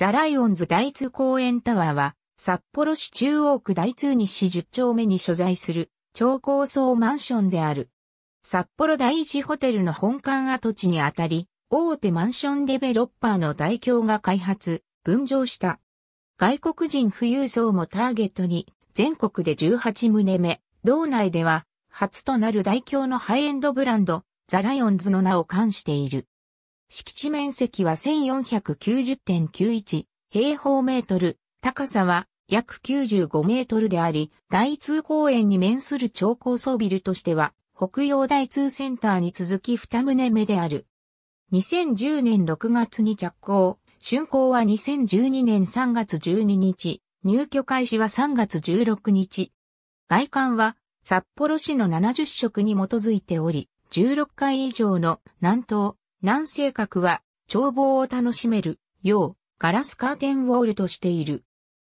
ザ・ライオンズ第一公園タワーは、札幌市中央区第2西10丁目に所在する超高層マンションである。札幌第一ホテルの本館跡地にあたり、大手マンションデベロッパーの代表が開発、分譲した。外国人富裕層もターゲットに、全国で18棟目、道内では、初となる代表のハイエンドブランド、ザ・ライオンズの名を冠している。敷地面積は1490.91平方メートル、高さは約95メートルであり、大通公園に面する超高層ビルとしては、北洋大通センターに続き二棟目である。2010年6月に着工、竣工は2012年3月12日、入居開始は3月16日。外観は札幌市の70色に基づいており、16階以上の南東、南西角は、眺望を楽しめる、よう、ガラスカーテンウォールとしている。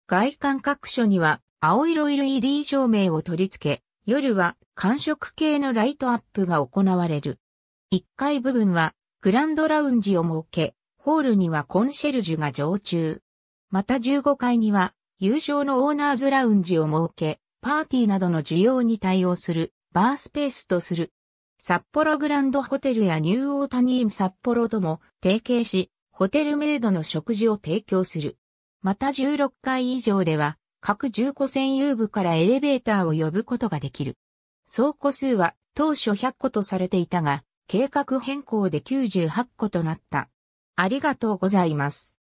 外観各所には、青色 LED 照明を取り付け、夜は、寒色系のライトアップが行われる。1階部分は、グランドラウンジを設け、ホールにはコンシェルジュが常駐。また15階には、優勝のオーナーズラウンジを設け、パーティーなどの需要に対応する、バースペースとする。札幌グランドホテルやニューオータニーム札幌とも提携し、ホテルメイドの食事を提供する。また16階以上では、各重5専有部からエレベーターを呼ぶことができる。総個数は当初100個とされていたが、計画変更で98個となった。ありがとうございます。